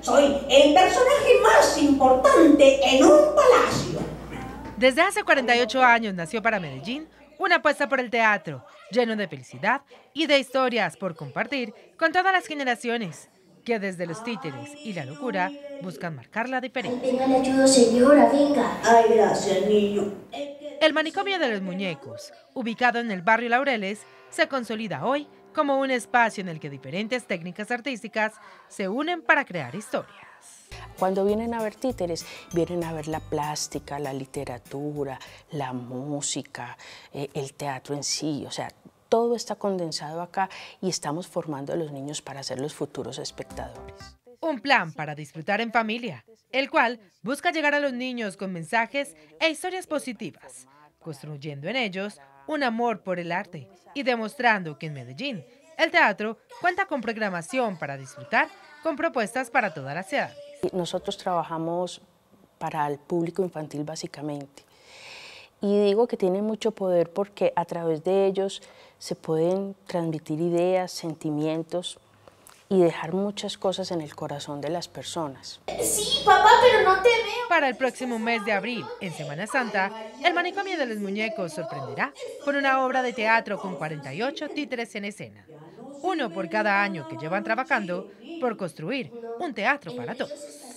Soy el personaje más importante en un palacio. Desde hace 48 años nació para Medellín una apuesta por el teatro, lleno de felicidad y de historias por compartir con todas las generaciones que desde los títeres y la locura buscan marcar la diferencia. El manicomio de los muñecos, ubicado en el barrio Laureles, se consolida hoy como un espacio en el que diferentes técnicas artísticas se unen para crear historias. Cuando vienen a ver títeres, vienen a ver la plástica, la literatura, la música, eh, el teatro en sí, o sea, todo está condensado acá y estamos formando a los niños para ser los futuros espectadores. Un plan para disfrutar en familia, el cual busca llegar a los niños con mensajes e historias positivas construyendo en ellos un amor por el arte y demostrando que en Medellín el teatro cuenta con programación para disfrutar con propuestas para toda la edades. Nosotros trabajamos para el público infantil básicamente. Y digo que tiene mucho poder porque a través de ellos se pueden transmitir ideas, sentimientos, y dejar muchas cosas en el corazón de las personas. Sí, papá, pero no te veo. Para el próximo mes de abril, en Semana Santa, el manicomio de los muñecos sorprenderá con una obra de teatro con 48 títeres en escena. Uno por cada año que llevan trabajando por construir un teatro para todos.